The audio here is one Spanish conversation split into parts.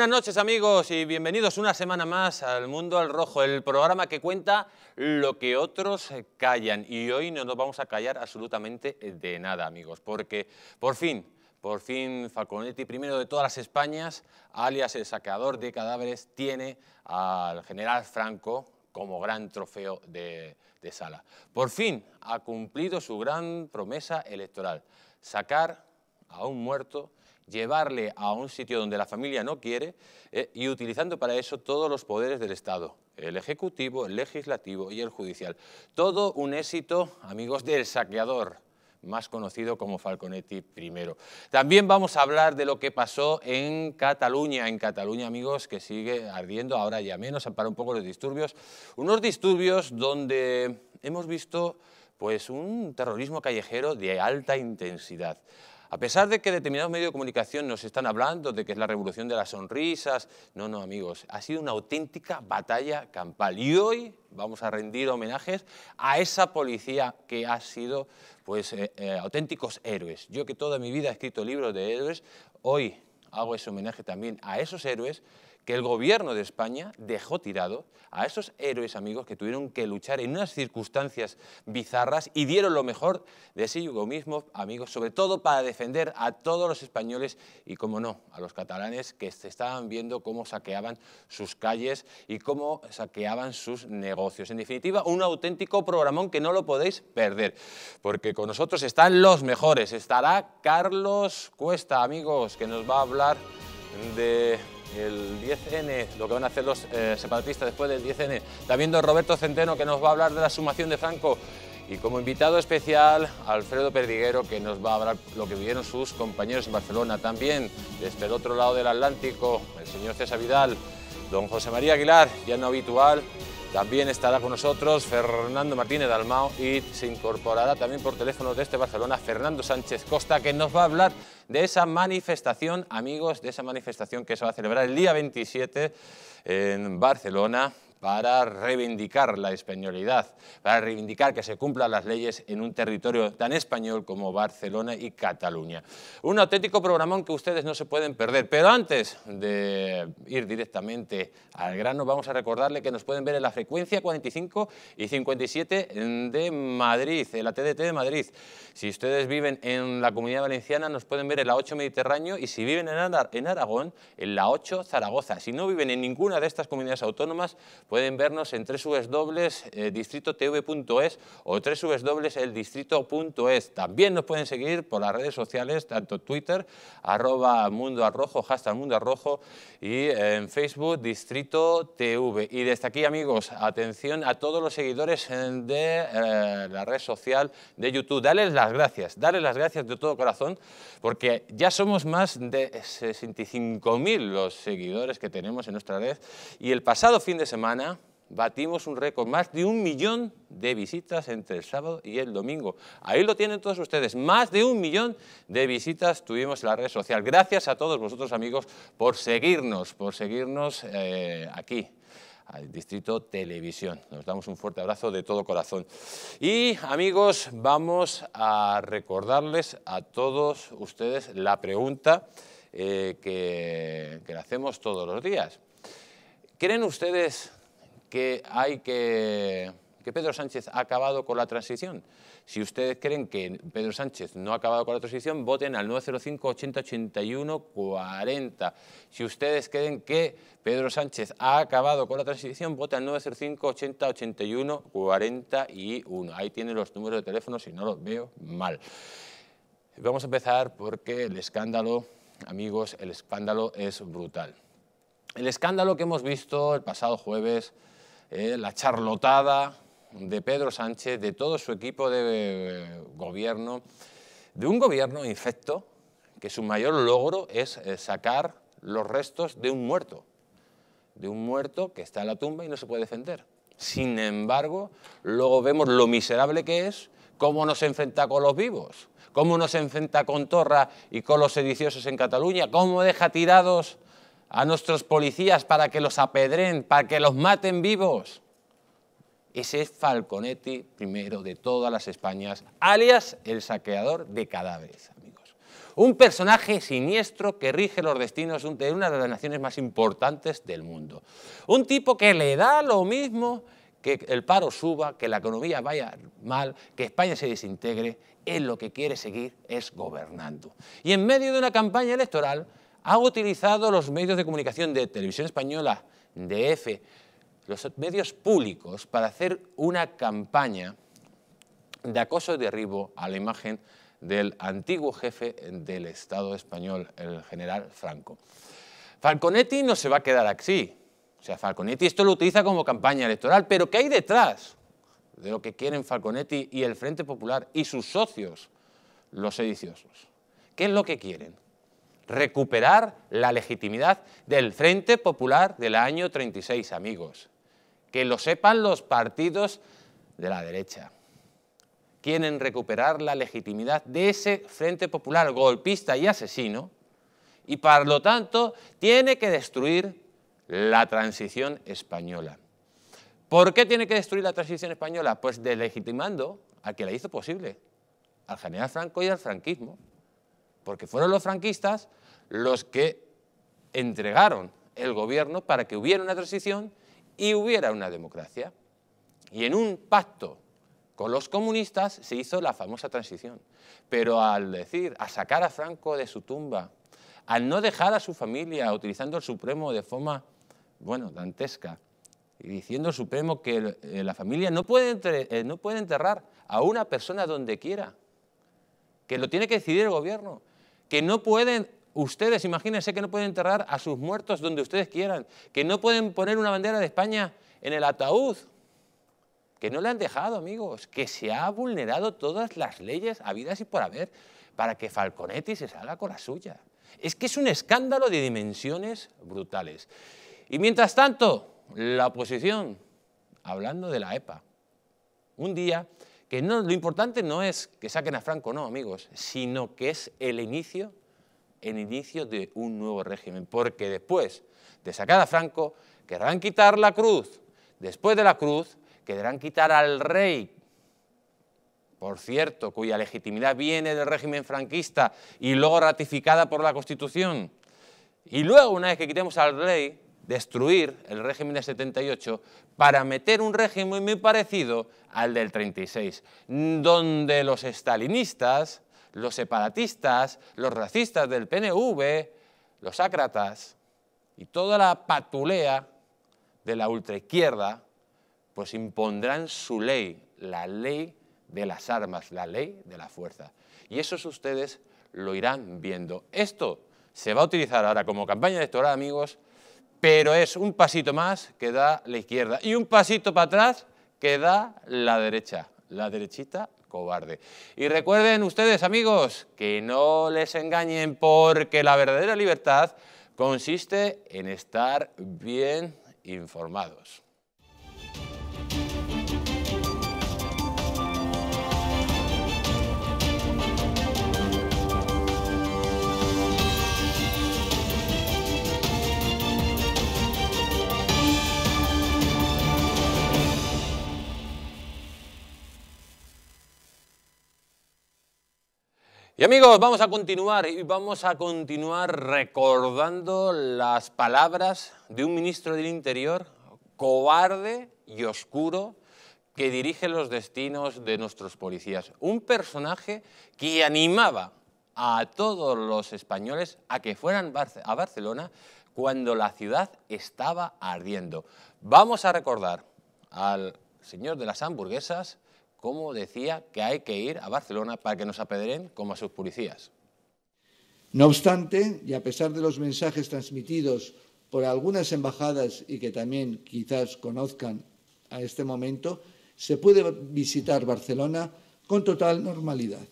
Buenas noches amigos y bienvenidos una semana más al Mundo al Rojo, el programa que cuenta lo que otros callan. Y hoy no nos vamos a callar absolutamente de nada amigos, porque por fin por fin Falconetti, primero de todas las Españas, alias el saqueador de cadáveres, tiene al general Franco como gran trofeo de, de, sala. Por fin ha cumplido su gran promesa electoral, sacar a un muerto llevarle a un sitio donde la familia no quiere eh, y utilizando para eso todos los poderes del Estado, el Ejecutivo, el Legislativo y el Judicial. Todo un éxito, amigos, del saqueador más conocido como Falconetti I. También vamos a hablar de lo que pasó en Cataluña, en Cataluña, amigos, que sigue ardiendo, ahora ya menos, para un poco los disturbios. Unos disturbios donde hemos visto pues un terrorismo callejero de alta intensidad. A pesar de que determinados medios de comunicación nos están hablando de que es la revolución de las sonrisas, no, no, amigos, ha sido una auténtica batalla campal. Y hoy vamos a rendir homenajes a esa policía que ha sido pues, eh, eh, auténticos héroes. Yo que toda mi vida he escrito libros de héroes, hoy hago ese homenaje también a esos héroes el gobierno de España dejó tirado a esos héroes amigos que tuvieron que luchar en unas circunstancias bizarras y dieron lo mejor de sí mismo amigos, sobre todo para defender a todos los españoles y, como no, a los catalanes que se estaban viendo cómo saqueaban sus calles y cómo saqueaban sus negocios. En definitiva, un auténtico programón que no lo podéis perder, porque con nosotros están los mejores. Estará Carlos Cuesta, amigos, que nos va a hablar de el 10N, lo que van a hacer los eh, separatistas después del 10N. También don Roberto Centeno, que nos va a hablar de la sumación de Franco. Y como invitado especial, Alfredo Perdiguero, que nos va a hablar lo que vivieron sus compañeros en Barcelona. También, desde el otro lado del Atlántico, el señor César Vidal, don José María Aguilar, ya no habitual, también estará con nosotros Fernando Martínez Dalmao y se incorporará también por teléfono desde Barcelona Fernando Sánchez Costa, que nos va a hablar de esa manifestación, amigos, de esa manifestación que se va a celebrar el día 27 en Barcelona, para reivindicar la españolidad, para reivindicar que se cumplan las leyes en un territorio tan español como Barcelona y Cataluña. Un auténtico programón que ustedes no se pueden perder, pero antes de ir directamente al grano, vamos a recordarle que nos pueden ver en la frecuencia 45 y 57 de Madrid, en la TDT de Madrid. Si ustedes viven en la Comunidad Valenciana, nos pueden ver en la 8 Mediterráneo y si viven en Aragón, en la 8 Zaragoza. Si no viven en ninguna de estas comunidades autónomas, Pueden vernos en www.distritotv.es eh, o www.eldistrito.es. También nos pueden seguir por las redes sociales, tanto Twitter, arroba mundo arrojo, hashtag mundo arrojo, y eh, en Facebook Distrito TV. Y desde aquí, amigos, atención a todos los seguidores eh, de la red social de YouTube. Dales las gracias, dales las gracias de todo corazón, porque ya somos más de 65.000 los seguidores que tenemos en nuestra red. Y el pasado fin de semana, batimos un récord, más de un millón de visitas entre el sábado y el domingo. Ahí lo tienen todos ustedes, más de un millón de visitas tuvimos en la red social. Gracias a todos vosotros amigos por seguirnos, por seguirnos eh, aquí al Distrito Televisión. Nos damos un fuerte abrazo de todo corazón. Y amigos, vamos a recordarles a todos ustedes la pregunta eh, que, que hacemos todos los días. ¿Creen ustedes que, hay que, Pedro Sánchez ha acabado con la transición. Si ustedes creen que Pedro Sánchez no ha acabado con la transición, voten al 905 8081 40. Si ustedes creen que Pedro Sánchez ha acabado con la transición, voten al 905 80 81 41. Ahí tienen los números de teléfono si no los veo mal. Vamos a empezar porque el escándalo, amigos, el escándalo es brutal. El escándalo que hemos visto el pasado jueves eh, la charlotada de Pedro Sánchez, de todo su equipo de eh, gobierno, de un gobierno infecto que su mayor logro es eh, sacar los restos de un muerto, de un muerto que está en la tumba y no se puede defender. Sin embargo, luego vemos lo miserable que es, cómo nos enfrenta con los vivos, cómo nos enfrenta con Torra y con los sediciosos en Cataluña, cómo deja tirados a nuestros policías para que los apedren, para que los maten vivos. Ese es Falconetti, primero de todas las Españas, alias el saqueador de cadáveres, amigos. Un personaje siniestro que rige los destinos de una de las naciones más importantes del mundo. Un tipo que le da lo mismo que el paro suba, que la economía vaya mal, que España se desintegre, él lo que quiere seguir es gobernando. Y en medio de una campaña electoral ha utilizado los medios de comunicación de Televisión Española, de EFE, e, los medios públicos para hacer una campaña de acoso y derribo a la imagen del antiguo jefe del Estado español, el general Franco. Falconetti no se va a quedar así. O sea, Falconetti esto lo utiliza como campaña electoral, pero ¿qué hay detrás de lo que quieren Falconetti y el Frente Popular y sus socios, los sediciosos? ¿Qué es lo que quieren? recuperar la legitimidad del Frente Popular del año 36, amigos. Que lo sepan los partidos de la derecha. Quieren recuperar la legitimidad de ese Frente Popular golpista y asesino y por lo tanto tiene que destruir la transición española. ¿Por qué tiene que destruir la transición española? Pues delegitimando al que la hizo posible, al general Franco y al franquismo. Porque fueron los franquistas los que entregaron el gobierno para que hubiera una transición y hubiera una democracia. Y en un pacto con los comunistas se hizo la famosa transición. Pero al decir, a sacar a Franco de su tumba, al no dejar a su familia utilizando el Supremo de forma, bueno, dantesca, y diciendo el Supremo que eh, la familia no puede, enterrar, eh, no puede enterrar a una persona donde quiera, que lo tiene que decidir el gobierno, que no pueden Ustedes imagínense que no pueden enterrar a sus muertos donde ustedes quieran, que no pueden poner una bandera de España en el ataúd, que no le han dejado, amigos, que se ha vulnerado todas las leyes habidas y por haber para que Falconetti se salga con la suya. Es que es un escándalo de dimensiones brutales. Y mientras tanto, la oposición, hablando de la EPA, un día que no, lo importante no es que saquen a Franco, no, amigos, sino que es el inicio en inicio de un nuevo régimen, porque después de sacar a Franco querrán quitar la cruz, después de la cruz querrán quitar al rey, por cierto, cuya legitimidad viene del régimen franquista y luego ratificada por la Constitución, y luego una vez que quitemos al rey, destruir el régimen del 78 para meter un régimen muy parecido al del 36, donde los estalinistas los separatistas, los racistas del PNV, los ácratas y toda la patulea de la ultraizquierda, pues impondrán su ley, la ley de las armas, la ley de la fuerza. Y eso ustedes lo irán viendo. Esto se va a utilizar ahora como campaña electoral, amigos, pero es un pasito más que da la izquierda y un pasito para atrás que da la derecha. La derechita cobarde. Y recuerden ustedes, amigos, que no les engañen porque la verdadera libertad consiste en estar bien informados. Y amigos, vamos a continuar y vamos a continuar recordando las palabras de un ministro del Interior cobarde y oscuro que dirige los destinos de nuestros policías. Un personaje que animaba a todos los españoles a que fueran a Barcelona cuando la ciudad estaba ardiendo. Vamos a recordar al señor de las hamburguesas, cómo decía que hay que ir a Barcelona para que nos apedreen como a sus policías. No obstante, y a pesar de los mensajes transmitidos por algunas embajadas y que también quizás conozcan a este momento, se puede visitar Barcelona con total normalidad,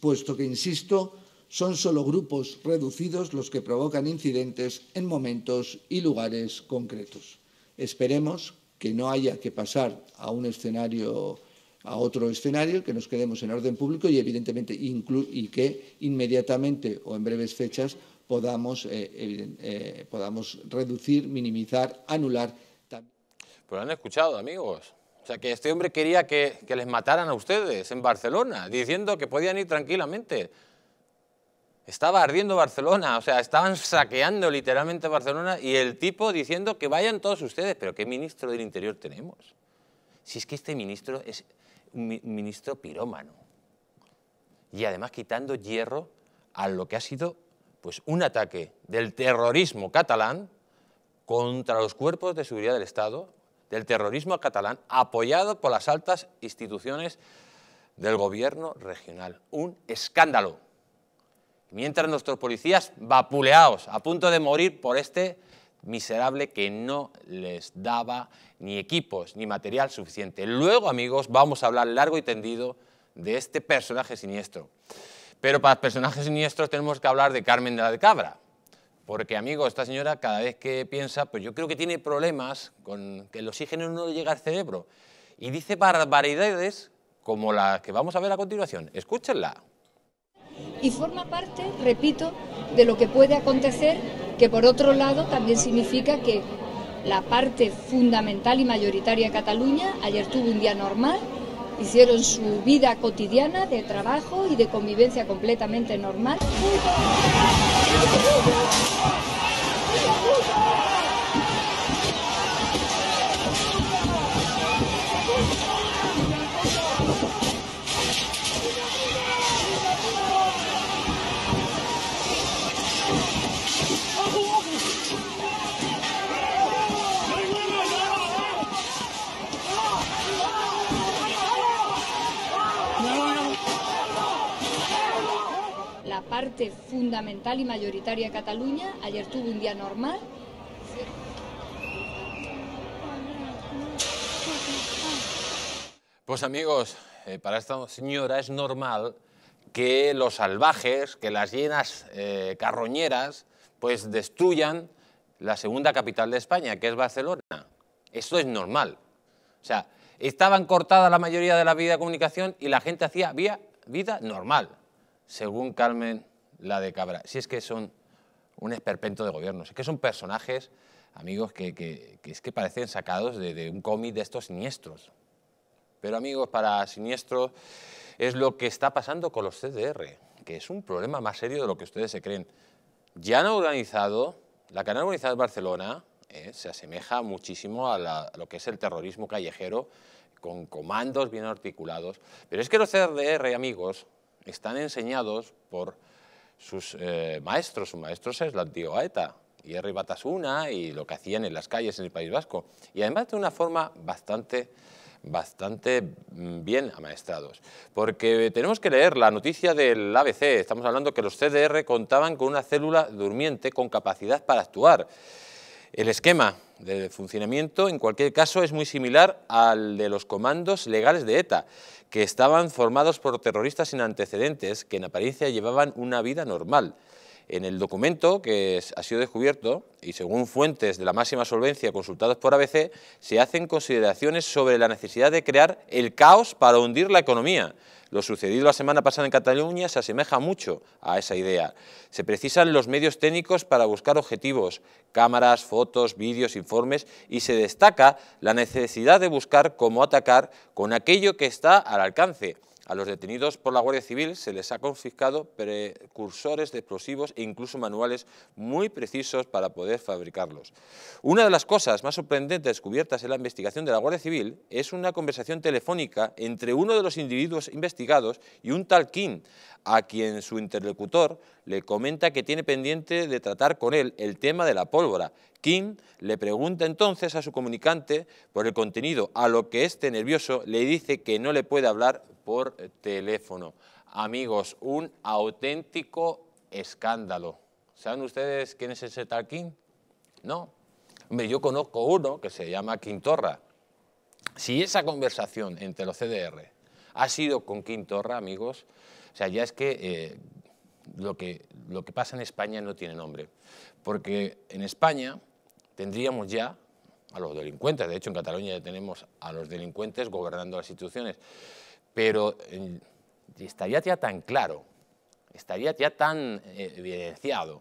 puesto que, insisto, son solo grupos reducidos los que provocan incidentes en momentos y lugares concretos. Esperemos que no haya que pasar a un escenario a otro escenario, que nos quedemos en orden público y, evidentemente, y que inmediatamente o en breves fechas podamos, eh, eh, podamos reducir, minimizar, anular. Pero pues han escuchado, amigos. O sea, que este hombre quería que, que les mataran a ustedes en Barcelona, diciendo que podían ir tranquilamente. Estaba ardiendo Barcelona, o sea, estaban saqueando literalmente Barcelona y el tipo diciendo que vayan todos ustedes. Pero ¿qué ministro del Interior tenemos? Si es que este ministro es, un ministro pirómano. Y además quitando hierro a lo que ha sido pues, un ataque del terrorismo catalán contra los cuerpos de seguridad del Estado, del terrorismo catalán, apoyado por las altas instituciones del gobierno regional. Un escándalo. Mientras nuestros policías vapuleados, a punto de morir por este miserable que no les daba ni equipos ni material suficiente. Luego, amigos, vamos a hablar largo y tendido de este personaje siniestro. Pero para personajes siniestros tenemos que hablar de Carmen de la Cabra. Porque, amigo, esta señora cada vez que piensa, pues yo creo que tiene problemas con que el oxígeno no llega al cerebro. Y dice barbaridades como las que vamos a ver a continuación. Escúchenla. Y forma parte, repito, de lo que puede acontecer que por otro lado también significa que la parte fundamental y mayoritaria de Cataluña ayer tuvo un día normal, hicieron su vida cotidiana de trabajo y de convivencia completamente normal. fundamental y mayoritaria Cataluña. Ayer tuvo un día normal. Pues amigos, eh, para esta señora es normal que los salvajes, que las llenas eh, carroñeras, pues destruyan la segunda capital de España, que es Barcelona. Esto es normal. O sea, estaban cortadas la mayoría de la vida de comunicación y la gente hacía vida normal, según Carmen la de Cabra. Si es que son un esperpento de gobiernos, es que son personajes, amigos, que, que, es que parecen sacados de, un cómic de estos siniestros. Pero amigos, para siniestros es lo que está pasando con los CDR, que es un problema más serio de lo que ustedes se creen. Ya han organizado, la que han organizado Barcelona eh, se asemeja muchísimo a, lo que es el terrorismo callejero, con comandos bien articulados. Pero es que los CDR, amigos, están enseñados por sus eh, maestros, sus maestros es la antigua y y Batasuna y lo que hacían en las calles en el País Vasco. Y además de una forma bastante bastante mm, bien amaestrados. Porque tenemos que leer la noticia del ABC, estamos hablando que los CDR contaban con una célula durmiente con capacidad para actuar. El esquema de funcionamiento, en cualquier caso, es muy similar al de los comandos legales de ETA, que estaban formados por terroristas sin antecedentes que en apariencia llevaban una vida normal. En el documento que ha sido descubierto, y según fuentes de la máxima solvencia consultadas por ABC, se hacen consideraciones sobre la necesidad de crear el caos para hundir la economía, lo sucedido la semana pasada en Cataluña se asemeja mucho a esa idea. Se precisan los medios técnicos para buscar objetivos, cámaras, fotos, vídeos, informes, y se destaca la necesidad de buscar cómo atacar con aquello que está al alcance a los detenidos por la Guardia Civil se les ha confiscado precursores de explosivos e incluso manuales muy precisos para poder fabricarlos. Una de las cosas más sorprendentes descubiertas en la investigación de la Guardia Civil es una conversación telefónica entre uno de los individuos investigados y un tal Kim, a quien su interlocutor le comenta que tiene pendiente de tratar con él el tema de la pólvora. Kim le pregunta entonces a su comunicante por el contenido, a lo que este nervioso le dice que no le puede hablar por teléfono. Amigos, un auténtico escándalo. ¿Saben ustedes quién es ese tal No. Hombre, yo conozco uno que se llama Quintorra. Si esa conversación entre los CDR ha sido con Quintorra, amigos, o sea, ya es que eh, lo que, lo que pasa en España no tiene nombre. Porque en España tendríamos ya a los delincuentes, de hecho en Cataluña ya tenemos a los delincuentes gobernando las instituciones pero eh, estaría ya tan claro, estaría ya tan eh, evidenciado,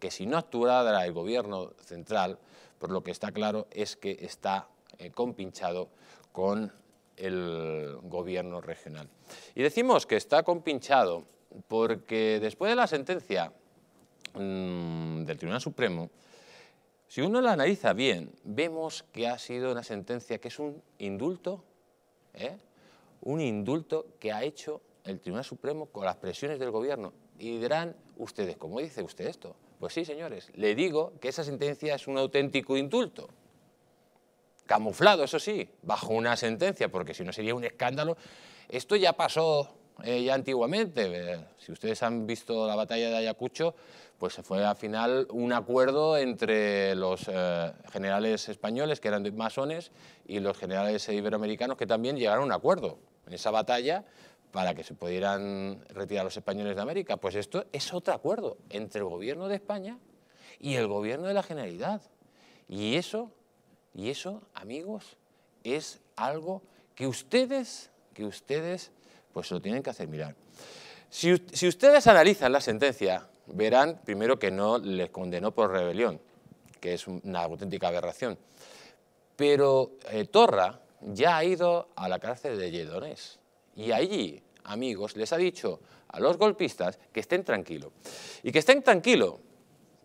que si no actuara el gobierno central, por lo que está claro es que está eh, compinchado con el gobierno regional. Y decimos que está compinchado porque después de la sentencia mm, del Tribunal Supremo, si uno la analiza bien, vemos que ha sido una sentencia que es un indulto, ¿eh? un indulto que ha hecho el Tribunal Supremo con las presiones del gobierno. Y dirán ustedes, ¿cómo dice usted esto? Pues sí, señores, le digo que esa sentencia es un auténtico indulto. Camuflado, eso sí, bajo una sentencia, porque si no sería un escándalo. Esto ya pasó eh, ya antiguamente. Eh, si ustedes han visto la batalla de Ayacucho, pues se fue al final un acuerdo entre los eh, generales españoles, que eran masones, y los generales iberoamericanos, que también llegaron a un acuerdo en esa batalla para que se pudieran retirar los españoles de América. Pues esto es otro acuerdo entre el gobierno de España y el gobierno de la Generalidad. Y eso, y eso, amigos, es algo que ustedes, que ustedes pues lo tienen que hacer mirar. Si, ustedes analizan la sentencia, verán primero que no les condenó por rebelión, que es una auténtica aberración. Pero eh, Torra ya ha ido a la cárcel de Lledonés y allí, amigos, les ha dicho a los golpistas que estén tranquilos. Y que estén tranquilos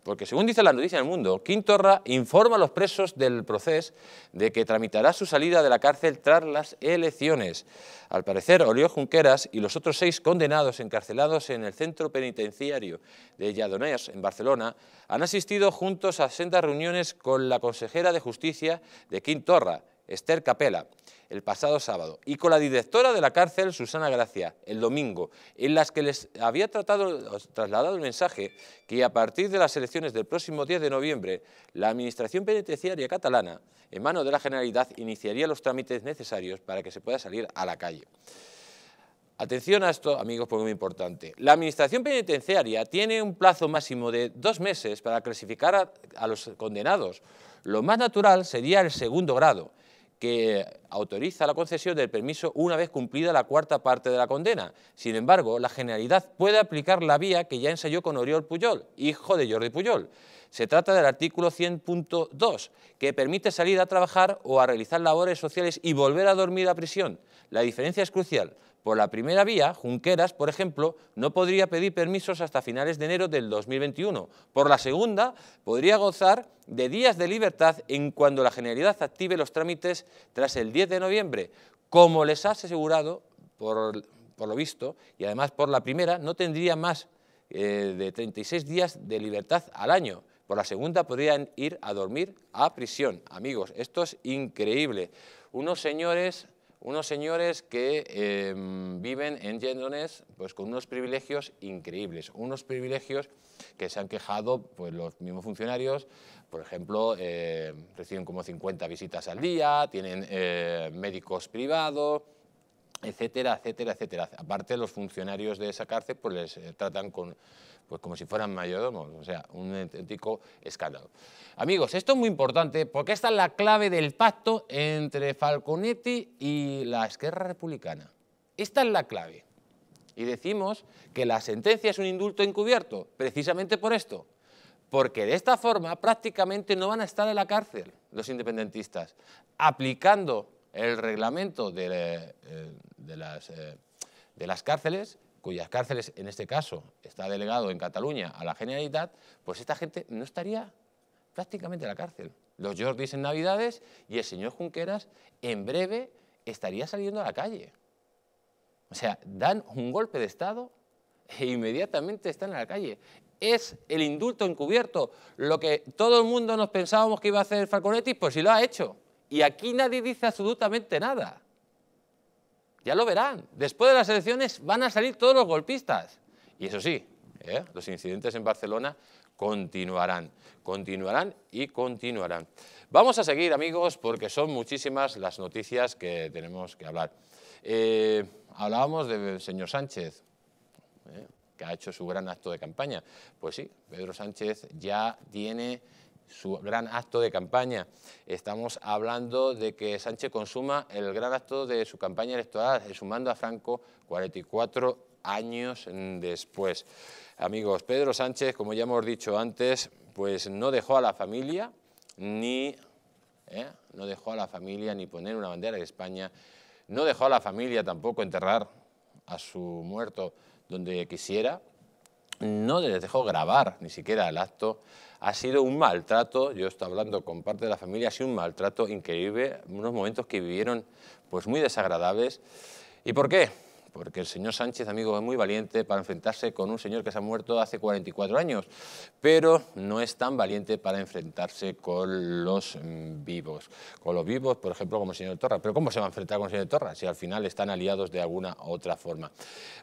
porque según dice la noticia del mundo, Quintorra informa a los presos del proceso de que tramitará su salida de la cárcel tras las elecciones. Al parecer, Oriol Junqueras y los otros seis condenados encarcelados en el centro penitenciario de lladones en Barcelona, han asistido juntos a sendas reuniones con la consejera de Justicia de Quintorra, Esther Capela el pasado sábado y con la directora de la cárcel, Susana Gracia, el domingo, en las que les había tratado, trasladado el mensaje que a partir de las elecciones del próximo 10 de noviembre, la Administración Penitenciaria Catalana, en manos de la Generalidad, iniciaría los trámites necesarios para que se pueda salir a la calle. Atención a esto, amigos, porque es muy importante. La Administración Penitenciaria tiene un plazo máximo de dos meses para clasificar a los condenados. Lo más natural sería el segundo grado, que autoriza la concesión del permiso una vez cumplida la cuarta parte de la condena. Sin embargo, la Generalidad puede aplicar la vía que ya ensayó con Oriol Puyol, hijo de Jordi Puyol, se trata del artículo 100.2, que permite salir a trabajar o a realizar labores sociales y volver a dormir a prisión. La diferencia es crucial. Por la primera vía, Junqueras, por ejemplo, no podría pedir permisos hasta finales de enero del 2021. Por la segunda, podría gozar de días de libertad en cuando la Generalidad active los trámites tras el 10 de noviembre. Como les ha asegurado, por, lo visto, y además por la primera, no tendría más eh, de 36 días de libertad al año. Por la segunda podrían ir a dormir a prisión. Amigos, esto es increíble. Unos señores, unos señores que em, viven en Yéndones pues, con unos privilegios increíbles, unos privilegios que se han quejado pues, los mismos funcionarios. Por ejemplo, eh, reciben como 50 visitas al día, tienen eh, médicos privados, etcétera, etcétera, etcétera. Aparte, los funcionarios de esa cárcel pues, les eh, tratan con, pues, como si fueran mayordomos, o sea, un auténtico escándalo. Amigos, esto es muy importante porque esta es la clave del pacto entre Falconetti y la Esquerra Republicana. Esta es la clave. Y decimos que la sentencia es un indulto encubierto, precisamente por esto. Porque de esta forma prácticamente no van a estar en la cárcel los independentistas, aplicando el reglamento eh, eh, de, las, cárceles, cuyas cárceles en este caso está delegado en Cataluña a la Generalitat, pues esta gente no estaría prácticamente en la cárcel. Los Jordis en Navidades y el señor Junqueras en breve estaría saliendo a la calle. O sea, dan un golpe de Estado e inmediatamente están en la calle. Es el indulto encubierto, lo que todo el mundo nos pensábamos que iba a hacer falconetis, pues sí lo ha hecho. Y aquí nadie dice absolutamente nada. Ya lo verán. Después de las elecciones van a salir todos los golpistas. Y eso sí, ¿eh? los incidentes en Barcelona continuarán, continuarán y continuarán. Vamos a seguir, amigos, porque son muchísimas las noticias que tenemos que hablar. Eh, hablábamos del señor Sánchez, ¿eh? que ha hecho su gran acto de campaña. Pues sí, Pedro Sánchez ya tiene su gran acto de campaña. Estamos hablando de que Sánchez consuma el gran acto de su campaña electoral, sumando a Franco 44 años después. Amigos, Pedro Sánchez, como ya hemos dicho antes, pues no dejó a la familia ni... ¿eh? No dejó a la familia ni poner una bandera de España, no dejó a la familia tampoco enterrar a su muerto donde quisiera, no les dejó grabar ni siquiera el acto. Ha sido un maltrato, yo estoy hablando con parte de la familia, ha sido un maltrato increíble, unos momentos que vivieron pues muy desagradables. ¿Y por qué? porque el señor Sánchez, amigo, es muy valiente para enfrentarse con un señor que se ha muerto hace 44 años, pero no es tan valiente para enfrentarse con los vivos. Con los vivos, por ejemplo, como el señor Torra. Pero ¿cómo se va a enfrentar con el señor Torra si al final están aliados de alguna otra forma?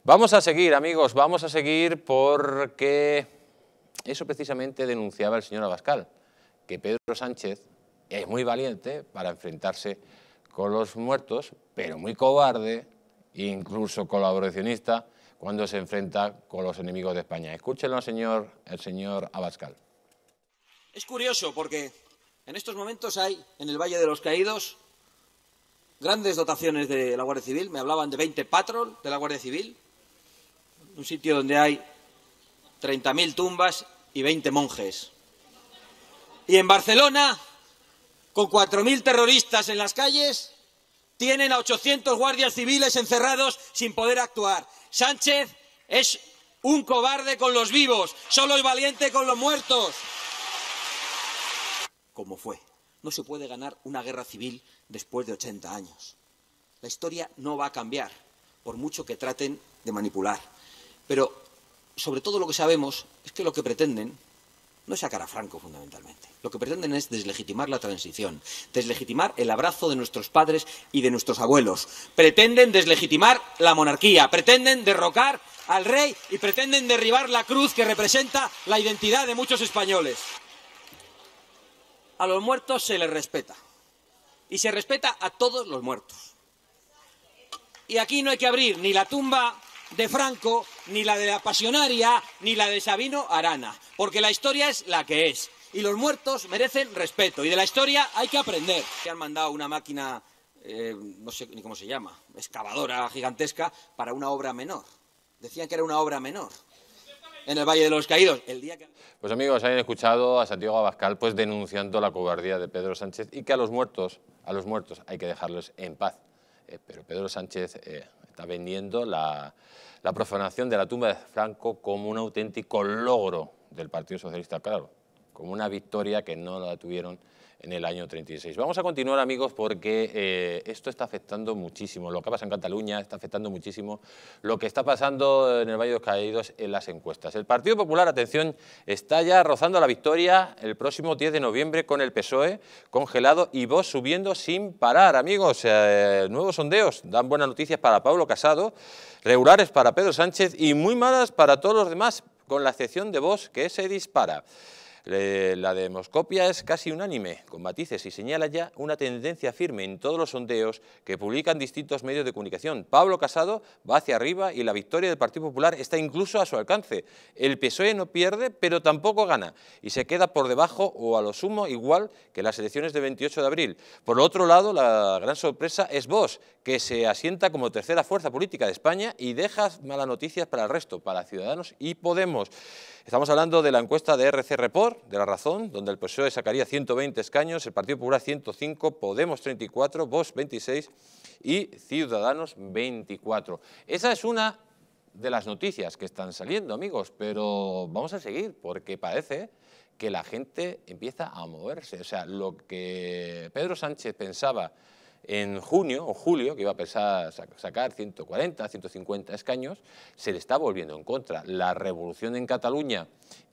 Vamos a seguir, amigos, vamos a seguir porque eso precisamente denunciaba el señor Abascal, que Pedro Sánchez es muy valiente para enfrentarse con los muertos, pero muy cobarde incluso colaboracionista, cuando se enfrenta con los enemigos de España. Escúchenlo, señor, el señor Abascal. Es curioso porque en estos momentos hay en el Valle de los Caídos grandes dotaciones de la Guardia Civil. Me hablaban de 20 patrol de la Guardia Civil, un sitio donde hay 30.000 tumbas y 20 monjes. Y en Barcelona, con 4.000 terroristas en las calles, tienen a 800 guardias civiles encerrados sin poder actuar. Sánchez es un cobarde con los vivos, solo es valiente con los muertos. Como fue. No se puede ganar una guerra civil después de 80 años. La historia no va a cambiar, por mucho que traten de manipular. Pero sobre todo lo que sabemos es que lo que pretenden no sacar a Franco fundamentalmente. Lo que pretenden es deslegitimar la transición, deslegitimar el abrazo de nuestros padres y de nuestros abuelos. Pretenden deslegitimar la monarquía, pretenden derrocar al rey y pretenden derribar la cruz que representa la identidad de muchos españoles. A los muertos se les respeta y se respeta a todos los muertos. Y aquí no hay que abrir ni la tumba de Franco ni la de la pasionaria, ni la de Sabino Arana, porque la historia es la que es. Y los muertos merecen respeto, y de la historia hay que aprender. Se han mandado una máquina, eh, no sé ni cómo se llama, excavadora gigantesca, para una obra menor. Decían que era una obra menor en el Valle de los Caídos. Pues amigos, hayan escuchado a Santiago Abascal pues, denunciando la cobardía de Pedro Sánchez y que a los muertos, a los muertos hay que dejarlos en paz. Eh, pero Pedro Sánchez... Eh, Está vendiendo la, profanación de la tumba de Franco como un auténtico logro del Partido Socialista, claro, como una victoria que no la tuvieron en el año 36. Vamos a continuar, amigos, porque eh, esto está afectando muchísimo. Lo que pasa en Cataluña está afectando muchísimo lo que está pasando en el Valle de los Caídos en las encuestas. El Partido Popular, atención, está ya rozando la victoria el próximo 10 de noviembre con el PSOE congelado y vos subiendo sin parar, amigos. Eh, nuevos sondeos dan buenas noticias para Pablo Casado, regulares para Pedro Sánchez y muy malas para todos los demás, con la excepción de vos, que se dispara. La demoscopia es casi unánime, con matices, y señala ya una tendencia firme en todos los sondeos que publican distintos medios de comunicación. Pablo Casado va hacia arriba y la victoria del Partido Popular está incluso a su alcance. El PSOE no pierde, pero tampoco gana, y se queda por debajo o a lo sumo igual que las elecciones de 28 de abril. Por otro lado, la gran sorpresa es Vox, que se asienta como tercera fuerza política de España y deja malas noticias para el resto, para Ciudadanos y Podemos. Estamos hablando de la encuesta de RC Report, de La Razón, donde el PSOE sacaría 120 escaños, el Partido Popular 105, Podemos 34, Vox 26 y Ciudadanos 24. Esa es una de las noticias que están saliendo, amigos, pero vamos a seguir porque parece que la gente empieza a moverse. O sea, lo que Pedro Sánchez pensaba en junio o julio, que iba a pensar sacar 140, 150 escaños, se le está volviendo en contra. La revolución en Cataluña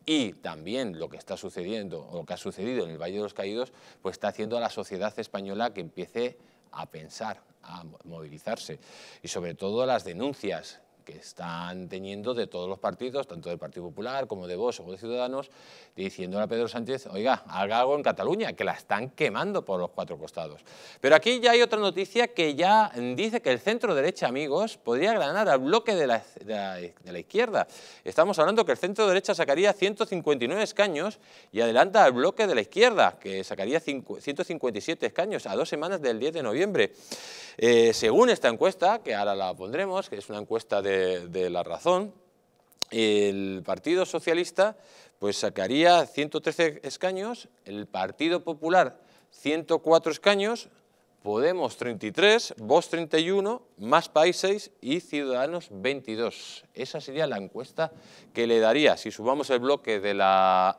y también lo que está sucediendo, o lo que ha sucedido en el Valle de los Caídos, pues está haciendo a la sociedad española que empiece a pensar, a movilizarse. Y sobre todo las denuncias que están teniendo de todos los partidos, tanto del Partido Popular como de Vox o de Ciudadanos, diciendo a Pedro Sánchez, oiga, haga algo en Cataluña, que la están quemando por los cuatro costados. Pero aquí ya hay otra noticia que ya dice que el centro derecha, amigos, podría ganar al bloque de la, izquierda. Estamos hablando que el centro derecha sacaría 159 escaños y adelanta al bloque de la izquierda, que sacaría 157 escaños a dos semanas del 10 de noviembre. Eh, según esta encuesta, que ahora la pondremos, que es una encuesta de de, la razón, el Partido Socialista pues sacaría 113 escaños, el Partido Popular 104 escaños, Podemos 33, VOs 31, Más País 6 y Ciudadanos 22. Esa sería la encuesta que le daría. Si sumamos el bloque de la,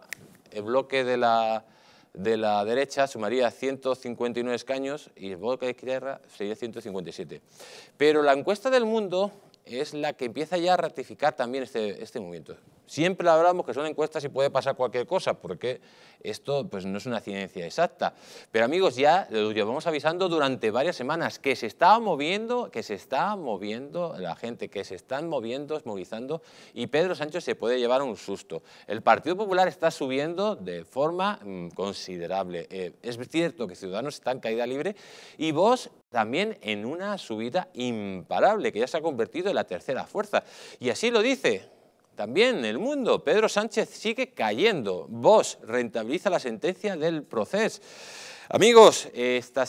el bloque de de la derecha, sumaría 159 escaños y el bloque de izquierda sería 157. Pero la encuesta del mundo es la que empieza ya a ratificar también este, este, movimiento. Siempre hablamos que son encuestas y puede pasar cualquier cosa, porque esto pues, no es una ciencia exacta. Pero amigos, ya lo llevamos avisando durante varias semanas que se está moviendo, que se está moviendo la gente, que se están moviendo, movilizando, y Pedro Sánchez se puede llevar un susto. El Partido Popular está subiendo de forma mm, considerable. Eh, es cierto que Ciudadanos está en caída libre y vos también en una subida imparable, que ya se ha convertido en la tercera fuerza. Y así lo dice también el mundo. Pedro Sánchez sigue cayendo. Vos rentabiliza la sentencia del proceso. Amigos, esta,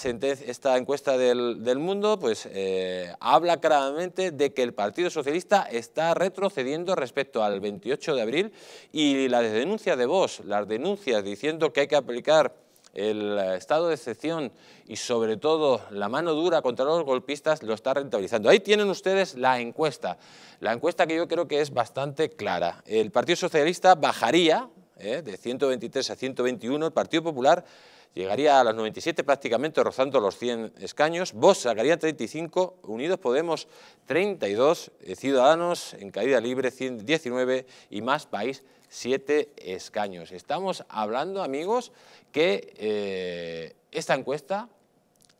encuesta del, mundo pues, eh, habla claramente de que el Partido Socialista está retrocediendo respecto al 28 de abril y las denuncias de Vos, las denuncias diciendo que hay que aplicar el eh, estado de excepción y sobre todo la mano dura contra los golpistas lo está rentabilizando. Ahí tienen ustedes la encuesta, la encuesta que yo creo que es bastante clara. El Partido Socialista bajaría eh, de 123 a 121, el Partido Popular llegaría a las 97 prácticamente rozando los 100 escaños, Vos sacaría 35, Unidos Podemos 32, eh, Ciudadanos en caída libre 119 y Más País 7 escaños. Estamos hablando, amigos, que eh, esta encuesta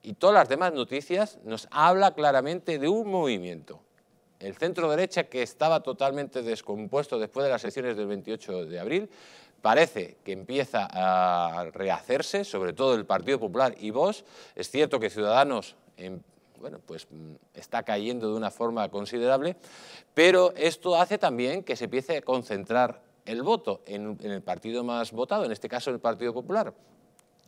y todas las demás noticias nos habla claramente de un movimiento. El centro derecha que estaba totalmente descompuesto después de las elecciones del 28 de abril parece que empieza a rehacerse, sobre todo el Partido Popular y Vox. Es cierto que Ciudadanos em, bueno, pues mm, está cayendo de una forma considerable, pero esto hace también que se empiece a concentrar el voto en, en el partido más votado, en este caso el Partido Popular,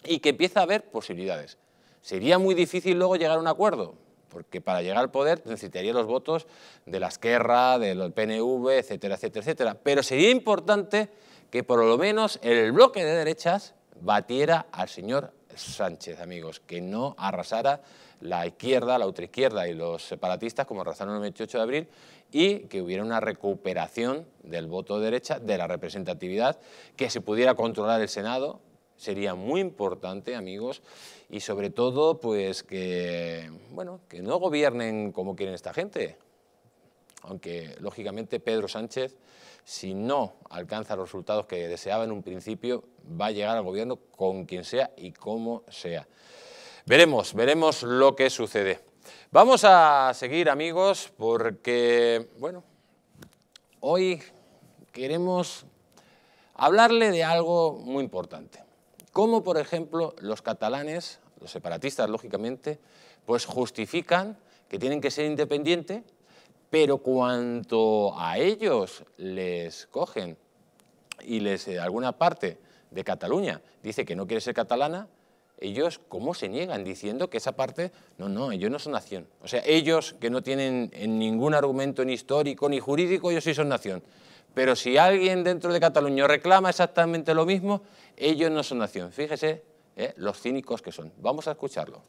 y que empieza a haber posibilidades. Sería muy difícil luego llegar a un acuerdo, porque para llegar al poder necesitaría los votos de la Esquerra, del PNV, etcétera, etcétera, etcétera. Pero sería importante que por lo menos el bloque de derechas batiera al señor Sánchez, amigos, que no arrasara la izquierda, la ultraizquierda y los separatistas como arrasaron el 28 de abril y que hubiera una recuperación del voto de derecha, de la representatividad, que se pudiera controlar el Senado, sería muy importante, amigos, y sobre todo, pues que, bueno, que no gobiernen como quieren esta gente, aunque lógicamente Pedro Sánchez si no alcanza los resultados que deseaba en un principio, va a llegar al gobierno con quien sea y como sea. Veremos, veremos lo que sucede. Vamos a seguir, amigos, porque, bueno, hoy queremos hablarle de algo muy importante. Cómo, por ejemplo, los catalanes, los separatistas, lógicamente, pues justifican que tienen que ser independientes pero cuanto a ellos les cogen y les eh, alguna parte de Cataluña dice que no quiere ser catalana, ellos cómo se niegan diciendo que esa parte, no, no, ellos no son nación. O sea, ellos que no tienen en eh, ningún argumento ni histórico ni jurídico, ellos sí son nación. Pero si alguien dentro de Cataluña reclama exactamente lo mismo, ellos no son nación. Fíjese eh, los cínicos que son. Vamos a escucharlo.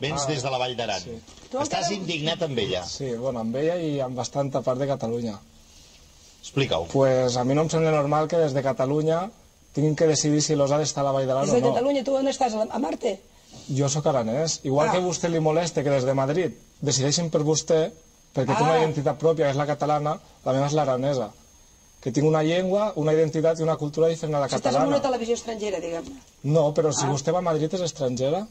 Vens ah, des de la Vall d'Aran. Sí. Estàs indignat amb ella. Sí, bueno, amb ella i amb bastanta part de Catalunya. Explica-ho. Pues a mi no em sembla normal que des de Catalunya tinguin que decidir si l'OSAD està a la Vall d'Aran o no. Des de Catalunya, tu on estàs? A Marte? Jo sóc aranès. Igual ah. que a vostè li moleste que des de Madrid decideixin per vostè, perquè ah. té una ah. identitat pròpia, és la catalana, la meva és l'aranesa que tinc una llengua, una identitat i una cultura diferent a la catalana. Si estàs en una televisió estrangera, diguem-ne. No, però si ah. vostè va a Madrid és estrangera.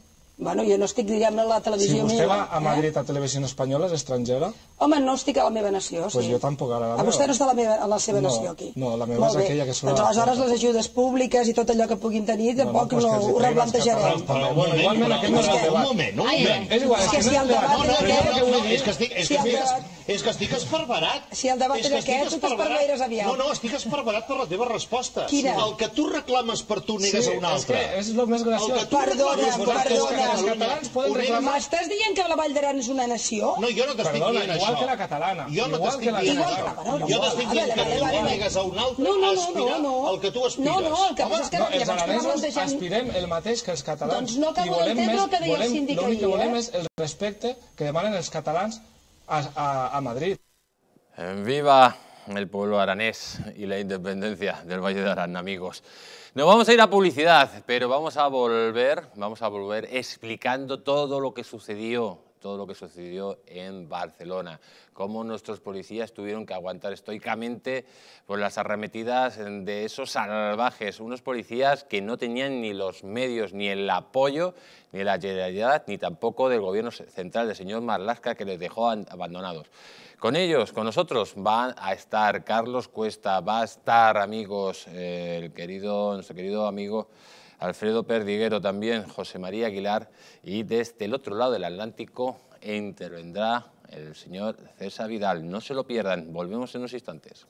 Bueno, jo no estic, diguem-ne, a la televisió... Si vostè va a Madrid eh? a Televisió Espanyola, és estrangera? Home, no estic a la meva nació, sí. Pues jo tampoc, ara. meva. a vostè no està a la, meva, a la seva no, nació, aquí. No, la meva Molt és bé. aquella que surt... Doncs aleshores les ajudes públiques i tot allò que puguin tenir tampoc no, no, no ho replantejarem. Però, però, però, però, no però, però, debat. però, però, però, però, És igual, és que si però, debat és És que estic, és que estic, és que estic Si el debat és, aquest, tu t'esparveres aviat. No, no, estic esparverat per la teva resposta. Quina? El que tu reclames per tu negues a un altre. Sí, és el més graciós. Perdona, perdona. Els catalans poden reclamar... M'estàs dient que la Vall d'Aran és una nació? No, jo no t'estic dient això. igual que la catalana. Jo no t'estic dient això. Jo t'estic dient que tu obligues em a un altre a aspirar el que tu aspires. No, no, el que passa és que no, que plantejant... aspirem el mateix que els catalans. Doncs no acabo d'entendre el que deia el síndic ahir. L'únic que volem eh? és el respecte que demanen els catalans a, a, a Madrid. Viva el pueblo aranés y la independencia del Valle de Arán, amigos. Nos vamos a ir a publicidad, pero vamos a volver, vamos a volver explicando todo lo que sucedió todo lo que sucedió en Barcelona, cómo nuestros policías tuvieron que aguantar estoicamente por pues, las arremetidas de esos salvajes, unos policías que no tenían ni los medios, ni el apoyo, ni la generalidad, ni tampoco del gobierno central del señor Marlasca, que les dejó abandonados. Con ellos, con nosotros, van a estar Carlos Cuesta, va a estar, amigos, eh, el querido, nuestro querido amigo Alfredo Perdiguero también, José María Aguilar y desde el otro lado del Atlántico intervendrá el señor César Vidal. No se lo pierdan, volvemos en unos instantes.